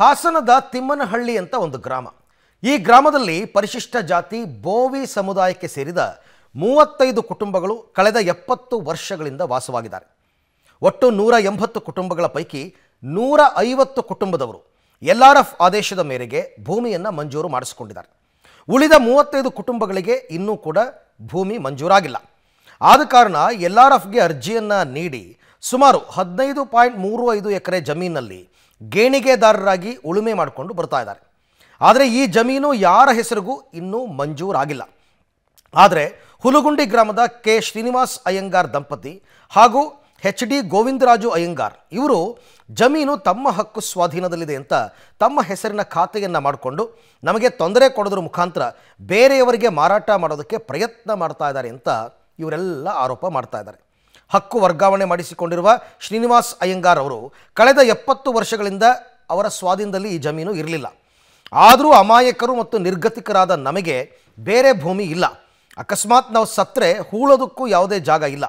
ಹಾಸನದ ತಿಮ್ಮನಹಳ್ಳಿ ಅಂತ ಒಂದು ಗ್ರಾಮ ಈ ಗ್ರಾಮದಲ್ಲಿ ಪರಿಶಿಷ್ಟ ಜಾತಿ ಬೋವಿ ಸಮುದಾಯಕ್ಕೆ ಸೇರಿದ ಮೂವತ್ತೈದು ಕುಟುಂಬಗಳು ಕಳೆದ ಎಪ್ಪತ್ತು ವರ್ಷಗಳಿಂದ ವಾಸವಾಗಿದ್ದಾರೆ ಒಟ್ಟು ನೂರ ಎಂಬತ್ತು ಕುಟುಂಬಗಳ ಪೈಕಿ ನೂರ ಐವತ್ತು ಕುಟುಂಬದವರು ಎಲ್ ಆರ್ ಎಫ್ ಆದೇಶದ ಮೇರೆಗೆ ಭೂಮಿಯನ್ನು ಮಂಜೂರು ಮಾಡಿಸಿಕೊಂಡಿದ್ದಾರೆ ಉಳಿದ ಮೂವತ್ತೈದು ಕುಟುಂಬಗಳಿಗೆ ಇನ್ನೂ ಕೂಡ ಭೂಮಿ ಮಂಜೂರಾಗಿಲ್ಲ ಆದ ಕಾರಣ ಎಲ್ ಆರ್ ಎಫ್ಗೆ ಅರ್ಜಿಯನ್ನು ನೀಡಿ ಸುಮಾರು ಹದಿನೈದು ಪಾಯಿಂಟ್ ಮೂರು ಐದು ಎಕರೆ ಜಮೀನಲ್ಲಿ ಗೇಣಿಗೆದಾರರಾಗಿ ಉಳುಮೆ ಮಾಡಿಕೊಂಡು ಬರ್ತಾ ಇದ್ದಾರೆ ಆದರೆ ಈ ಜಮೀನು ಯಾರ ಹೆಸರಿಗೂ ಇನ್ನೂ ಮಂಜೂರಾಗಿಲ್ಲ ಆದರೆ ಹುಲುಗುಂಡಿ ಗ್ರಾಮದ ಕೆ ಶ್ರೀನಿವಾಸ್ ಅಯ್ಯಂಗಾರ್ ದಂಪತಿ ಹಾಗೂ ಎಚ್ ಡಿ ಗೋವಿಂದರಾಜು ಅಯ್ಯಂಗಾರ್ ಇವರು ಜಮೀನು ತಮ್ಮ ಹಕ್ಕು ಸ್ವಾಧೀನದಲ್ಲಿದೆ ಅಂತ ತಮ್ಮ ಹೆಸರಿನ ಖಾತೆಯನ್ನು ಮಾಡಿಕೊಂಡು ನಮಗೆ ತೊಂದರೆ ಕೊಡೋದ್ರ ಮುಖಾಂತರ ಬೇರೆಯವರಿಗೆ ಮಾರಾಟ ಮಾಡೋದಕ್ಕೆ ಪ್ರಯತ್ನ ಮಾಡ್ತಾ ಇದ್ದಾರೆ ಅಂತ ಇವರೆಲ್ಲ ಆರೋಪ ಮಾಡ್ತಾ ಇದ್ದಾರೆ ಹಕ್ಕು ವರ್ಗಾವಣೆ ಮಾಡಿಸಿಕೊಂಡಿರುವ ಶ್ರೀನಿವಾಸ್ ಅಯ್ಯಂಗಾರ್ ಅವರು ಕಳೆದ ಎಪ್ಪತ್ತು ವರ್ಷಗಳಿಂದ ಅವರ ಸ್ವಾಧೀನದಲ್ಲಿ ಈ ಜಮೀನು ಇರಲಿಲ್ಲ ಆದರೂ ಅಮಾಯಕರು ಮತ್ತು ನಿರ್ಗತಿಕರಾದ ನಮಗೆ ಬೇರೆ ಭೂಮಿ ಇಲ್ಲ ಅಕಸ್ಮಾತ್ ನಾವು ಸತ್ರೆ ಹೂಳೋದಕ್ಕೂ ಯಾವುದೇ ಜಾಗ ಇಲ್ಲ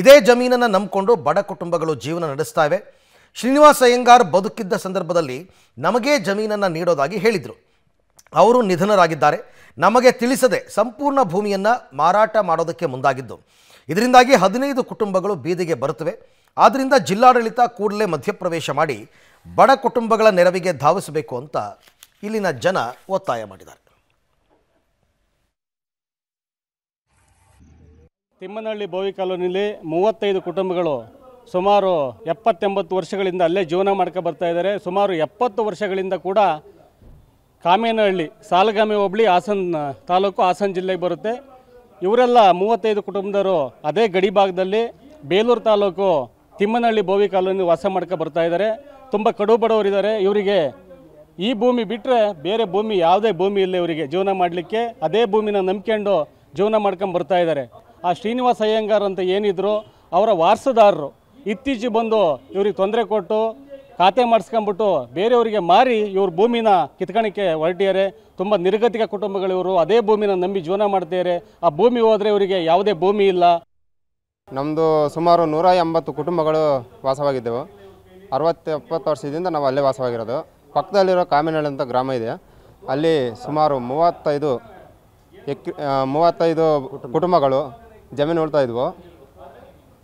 ಇದೇ ಜಮೀನನ್ನು ನಂಬಿಕೊಂಡು ಬಡ ಕುಟುಂಬಗಳು ಜೀವನ ನಡೆಸ್ತಾವೆ ಶ್ರೀನಿವಾಸ್ ಅಯ್ಯಂಗಾರ್ ಬದುಕಿದ್ದ ಸಂದರ್ಭದಲ್ಲಿ ನಮಗೇ ಜಮೀನನ್ನು ನೀಡೋದಾಗಿ ಹೇಳಿದರು ಅವರು ನಿಧನರಾಗಿದ್ದಾರೆ ನಮಗೆ ತಿಳಿಸದೆ ಸಂಪೂರ್ಣ ಭೂಮಿಯನ್ನು ಮಾರಾಟ ಮಾಡೋದಕ್ಕೆ ಮುಂದಾಗಿದ್ದು ಇದರಿಂದಾಗಿ ಹದಿನೈದು ಕುಟುಂಬಗಳು ಬೀದಿಗೆ ಬರುತ್ತವೆ ಆದ್ದರಿಂದ ಜಿಲ್ಲಾಡಳಿತ ಕೂಡಲೇ ಮಧ್ಯಪ್ರವೇಶ ಮಾಡಿ ಬಡ ಕುಟುಂಬಗಳ ನೆರವಿಗೆ ಧಾವಿಸಬೇಕು ಅಂತ ಇಲ್ಲಿನ ಜನ ಒತ್ತಾಯ ಮಾಡಿದ್ದಾರೆ ತಿಮ್ಮನಹಳ್ಳಿ ಬೋವಿ ಕಾಲೋನಿಯಲ್ಲಿ ಮೂವತ್ತೈದು ಕುಟುಂಬಗಳು ಸುಮಾರು ಎಪ್ಪತ್ತೆಂಬತ್ತು ವರ್ಷಗಳಿಂದ ಅಲ್ಲೇ ಜೀವನ ಮಾಡ್ಕೊ ಬರ್ತಾ ಇದ್ದಾರೆ ಸುಮಾರು ಎಪ್ಪತ್ತು ವರ್ಷಗಳಿಂದ ಕೂಡ ಕಾಮೇನಹಳ್ಳಿ ಸಾಲಗಾಮಿ ಹೋಬಳಿ ಹಾಸನ ತಾಲೂಕು ಹಾಸನ ಜಿಲ್ಲೆಗೆ ಬರುತ್ತೆ ಇವರೆಲ್ಲ ಮೂವತ್ತೈದು ಕುಟುಂಬದವರು ಅದೇ ಗಡಿ ಭಾಗದಲ್ಲಿ ಬೇಲೂರು ತಾಲೂಕು ತಿಮ್ಮನಹಳ್ಳಿ ಬೋವಿ ಕಾಲೋನಿ ವಾಸ ಮಾಡ್ಕೊ ಬರ್ತಾ ಇದ್ದಾರೆ ತುಂಬ ಕಡು ಬಡವರಿದ್ದಾರೆ ಇವರಿಗೆ ಈ ಭೂಮಿ ಬಿಟ್ಟರೆ ಬೇರೆ ಭೂಮಿ ಯಾವುದೇ ಭೂಮಿ ಇಲ್ಲ ಇವರಿಗೆ ಜೀವನ ಮಾಡಲಿಕ್ಕೆ ಅದೇ ಭೂಮಿನ ನಂಬ್ಕೊಂಡು ಜೀವನ ಮಾಡ್ಕೊಂಡು ಬರ್ತಾ ಇದ್ದಾರೆ ಆ ಶ್ರೀನಿವಾಸ ಅಯ್ಯಂಗಾರ್ ಅಂತ ಏನಿದ್ರು ಅವರ ವಾರಸದಾರರು ಇತ್ತೀಚೆಗೆ ಬಂದು ಇವ್ರಿಗೆ ತೊಂದರೆ ಕೊಟ್ಟು ಖಾತೆ ಮಾಡಿಸ್ಕೊಂಬಿಟ್ಟು ಬೇರೆಯವರಿಗೆ ಮಾರಿ ಇವ್ರ ಭೂಮಿನ ಕಿತ್ಕೊಳಕ್ಕೆ ಹೊರಟಿದ್ದಾರೆ ತುಂಬ ನಿರ್ಗತಿಕ ಕುಟುಂಬಗಳಿವರು ಅದೇ ಭೂಮಿನ ನಂಬಿ ಜೀವನ ಮಾಡ್ತಿದ್ದಾರೆ ಆ ಭೂಮಿ ಹೋದರೆ ಇವರಿಗೆ ಯಾವುದೇ ಭೂಮಿ ಇಲ್ಲ ನಮ್ಮದು ಸುಮಾರು ನೂರ ಎಂಬತ್ತು ಕುಟುಂಬಗಳು ವಾಸವಾಗಿದ್ದೆವು ಅರವತ್ತು ಎಪ್ಪತ್ತು ವರ್ಷದಿಂದ ನಾವು ಅಲ್ಲೇ ವಾಸವಾಗಿರೋದು ಪಕ್ಕದಲ್ಲಿರೋ ಕಾಮಿನಳ್ಳಿ ಅಂತ ಗ್ರಾಮ ಇದೆ ಅಲ್ಲಿ ಸುಮಾರು ಮೂವತ್ತೈದು ಎಕ್ ಮೂವತ್ತೈದು ಕುಟುಂಬಗಳು ಜಮೀನು ಉಳ್ತಾಯಿದ್ವು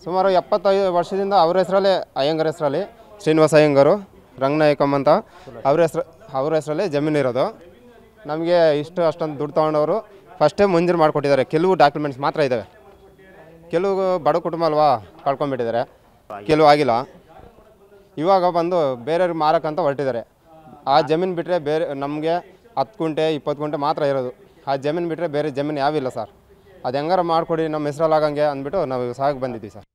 ಸುಮಾರು ಎಪ್ಪತ್ತೈದು ವರ್ಷದಿಂದ ಅವ್ರ ಹೆಸರಲ್ಲೇ ಅಯ್ಯಂಗರ ಹೆಸರಲ್ಲಿ ಶ್ರೀನಿವಾಸ ಅಯ್ಯಂಗರು ರಂಗನಾಯಕಮ್ ಅಂತ ಅವ್ರ ಹೆಸರು ಅವ್ರ ಹೆಸರಲ್ಲೇ ಜಮೀನು ಇರೋದು ನಮಗೆ ಇಷ್ಟು ಅಷ್ಟೊಂದು ದುಡ್ಡು ತೊಗೊಂಡವರು ಫಸ್ಟೇ ಮಂಜೂರು ಮಾಡಿಕೊಟ್ಟಿದ್ದಾರೆ ಕೆಲವು ಡಾಕ್ಯುಮೆಂಟ್ಸ್ ಮಾತ್ರ ಇದ್ದಾವೆ ಕೆಲವು ಬಡ ಕುಟುಂಬ ಅಲ್ವಾ ಕಳ್ಕೊಂಡ್ಬಿಟ್ಟಿದ್ದಾರೆ ಕೆಲವು ಆಗಿಲ್ಲ ಇವಾಗ ಬಂದು ಬೇರೆಯವ್ರಿಗೆ ಮಾರಕ್ಕಂತ ಹೊರಟಿದ್ದಾರೆ ಆ ಜಮೀನು ಬಿಟ್ಟರೆ ಬೇರೆ ನಮಗೆ ಹತ್ತು ಗುಂಟೆ ಇಪ್ಪತ್ತು ಗುಂಟೆ ಮಾತ್ರ ಇರೋದು ಆ ಜಮೀನು ಬಿಟ್ಟರೆ ಬೇರೆ ಜಮೀನು ಯಾವಿಲ್ಲ ಸರ್ ಅದು ಹೆಂಗಾರ ಮಾಡಿಕೊಡಿ ನಮ್ಮ ಹೆಸರಲ್ಲಾಗಂಗೆ ಅಂದ್ಬಿಟ್ಟು ನಾವು ಸಾಗಕ್ಕೆ ಬಂದಿದ್ದೀವಿ ಸರ್